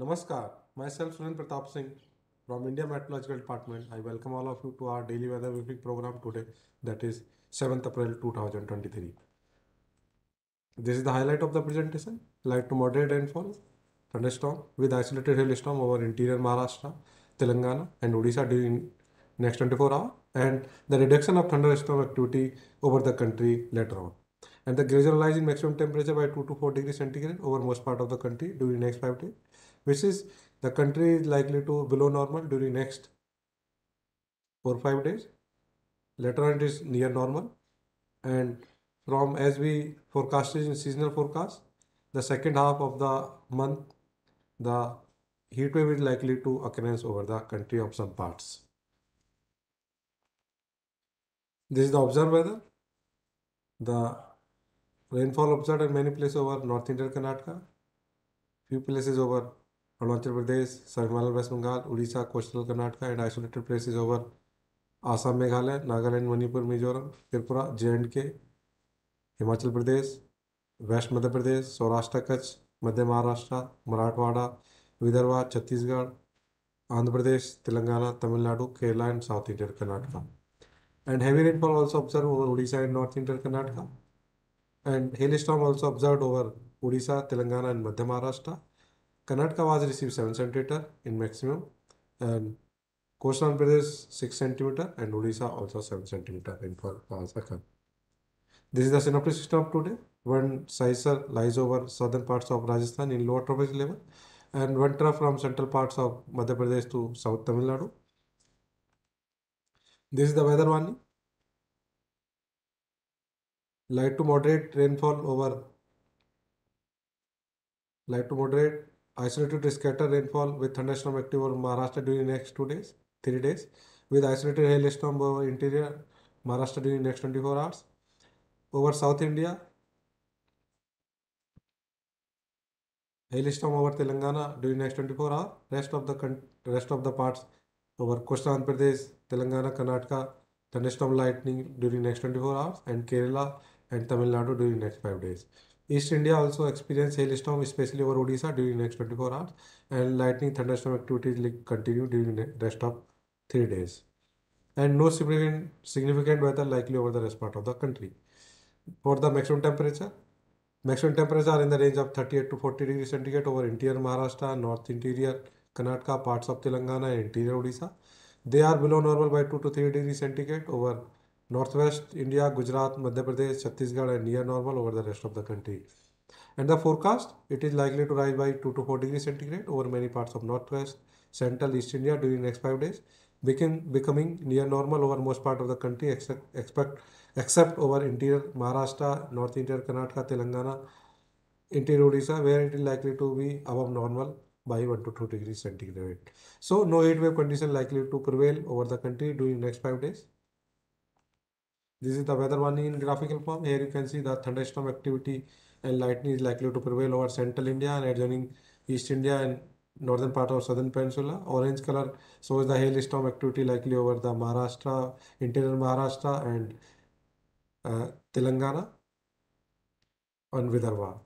नमस्कार myself Surendra Pratap Singh from India meteorological department I welcome all of you to our daily weather weekly programme today that is seventh April two thousand twenty three this is the highlight of the presentation light to moderate and fall thunderstorm with isolated hailstorm over interior Maharashtra Telangana and Odisha during next twenty four hour and the reduction of thunderstorm activity over the country later on and the gradual rise in maximum temperature by two to four degree centigrade over most part of the country during next five days which is the country is likely to below normal during next 4 5 days later on it is near normal and from as we forecasted in seasonal forecast the second half of the month the heat wave is likely to occurrence over the country of some parts this is the observed weather the rainfall observed in many places over north India, karnataka few places over Arunachal Pradesh Himalaya West Bengal Odisha coastal Karnataka and isolated places over Assam Meghalaya Nagaland Manipur Mizoram Tripura J and K Himachal Pradesh west Madhya Pradesh Saurashtra Kutch Madhya Maharashtra Marathwada Vidarbha Chhattisgarh Andhra Pradesh Telangana Tamil Nadu Kerala and south Indian Karnataka and heavy rainfall also observe over Odisha and north Indian Karnataka and hailstorm also observe over Odisha Telangana and Madhya Maharashtra Karnataka was received 7 centimeter in maximum and Coastal Pradesh 6 centimeter and Odisha also 7 centimeter rainfall has occurred. This is the synoptic system of today. One sizer lies over southern parts of Rajasthan in lower tropical level and one trough from central parts of Madhya Pradesh to South Tamil Nadu. This is the weather warning. Light to moderate rainfall over light to moderate isolated scattered rainfall with thunderstorm active over Maharashtra during next two days, three days, with isolated hailstorm over interior Maharashtra during next 24 hours. Over South India, hailstorm over Telangana during next 24 hours. Rest of the rest of the parts over Coastal Pradesh, Telangana, Karnataka, thunderstorm lightning during next 24 hours, and Kerala and Tamil Nadu during next five days. East India also experienced hailstorm, especially over Odisha during next 24 hours, and lightning thunderstorm activities continue during the rest of three days. And no significant weather likely over the rest part of the country. For the maximum temperature, maximum temperatures are in the range of 38 to 40 degrees centigrade over interior Maharashtra, north interior Karnataka, parts of Telangana, and interior Odisha. They are below normal by 2 to 3 degrees centigrade over Northwest India, Gujarat, Madhya Pradesh, Chhattisgarh and near normal over the rest of the country. And the forecast, it is likely to rise by 2 to 4 degrees centigrade over many parts of Northwest, Central, East India during next 5 days, begin, becoming near normal over most part of the country except, except over interior Maharashtra, North interior Karnataka, Telangana, interior Odisha where it is likely to be above normal by 1 to 2 degrees centigrade. So no heat wave condition likely to prevail over the country during next 5 days. This is the weather warning in graphical form. Here you can see the thunderstorm activity and lightning is likely to prevail over central India and adjoining East India and northern part of southern peninsula. Orange color shows the hailstorm activity likely over the Maharashtra, interior Maharashtra and uh, Telangana and Vidarbha.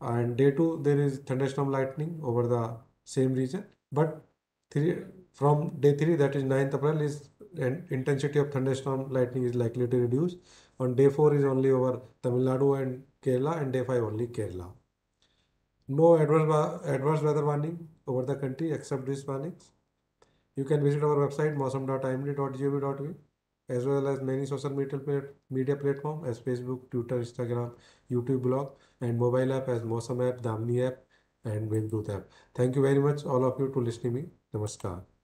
And day 2 there is thunderstorm lightning over the same region. But three, from day 3 that is 9th April is and intensity of thunderstorm lightning is likely to reduce. On day 4 is only over Tamil Nadu and Kerala and day 5 only Kerala. No adverse, adverse weather warning over the country except this warnings. You can visit our website mosam.imd.gov.in as well as many social media, media platform as Facebook, Twitter, Instagram, YouTube blog and mobile app as Mosam app, Damni app and Windbooth app. Thank you very much all of you to listening me. Namaskar.